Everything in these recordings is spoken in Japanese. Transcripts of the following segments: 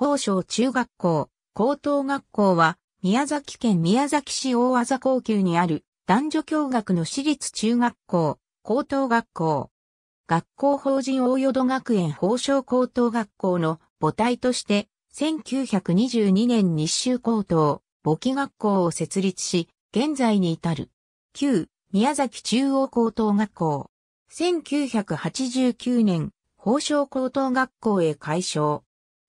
宝生中学校、高等学校は、宮崎県宮崎市大和高級にある男女共学の私立中学校、高等学校。学校法人大淀学園法生高等学校の母体として、1922年日州高等、簿記学校を設立し、現在に至る。旧、宮崎中央高等学校。1989年、法生高等学校へ改称。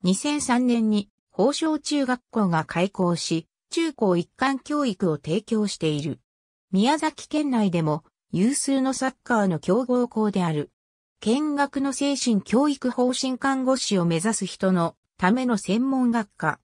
2003年に宝生中学校が開校し、中高一貫教育を提供している。宮崎県内でも有数のサッカーの強豪校である。見学の精神教育方針看護師を目指す人のための専門学科。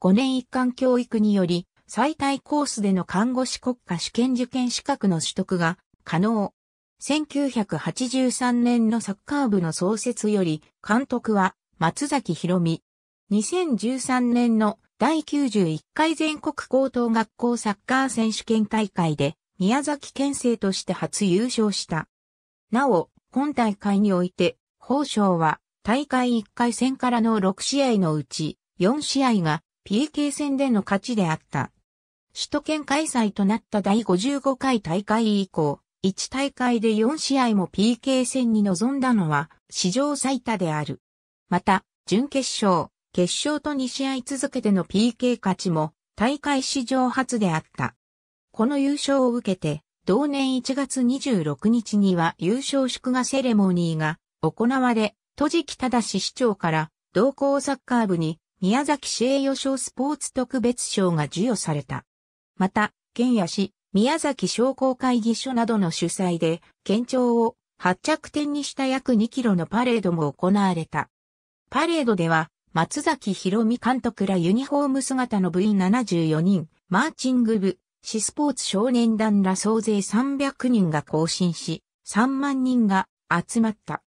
5年一貫教育により、最大コースでの看護師国家試験受験資格の取得が可能。1983年のサッカー部の創設より、監督は松崎博美、2013年の第91回全国高等学校サッカー選手権大会で宮崎県政として初優勝した。なお、今大会において、宝章は大会1回戦からの6試合のうち4試合が PK 戦での勝ちであった。首都圏開催となった第55回大会以降、1大会で4試合も PK 戦に臨んだのは史上最多である。また、準決勝、決勝と2試合続けての PK 勝ちも大会史上初であった。この優勝を受けて、同年1月26日には優勝祝賀セレモニーが行われ、戸敷忠市長から同校サッカー部に宮崎市栄誉賞スポーツ特別賞が授与された。また、県や市、宮崎商工会議所などの主催で、県庁を発着点にした約2キロのパレードも行われた。パレードでは、松崎博美監督らユニフォーム姿の部員74人、マーチング部、市スポーツ少年団ら総勢300人が更新し、3万人が集まった。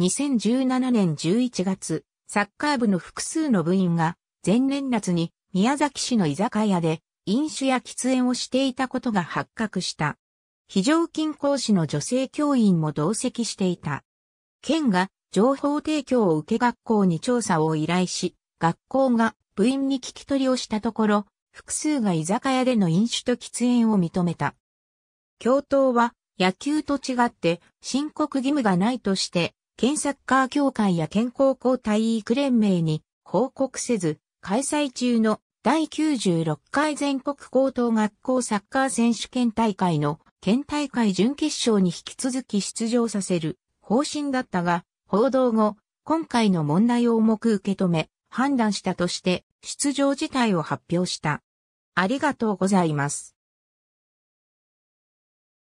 2017年11月、サッカー部の複数の部員が、前年夏に宮崎市の居酒屋で飲酒や喫煙をしていたことが発覚した。非常勤講師の女性教員も同席していた。県が情報提供を受け学校に調査を依頼し、学校が部員に聞き取りをしたところ、複数が居酒屋での飲酒と喫煙を認めた。教頭は野球と違って申告義務がないとして、県サッカー協会や健康校体育連盟に報告せず、開催中の第96回全国高等学校サッカー選手権大会の県大会準決勝に引き続き出場させる方針だったが、報道後、今回の問題を重く受け止め、判断したとして、出場自体を発表した。ありがとうございます。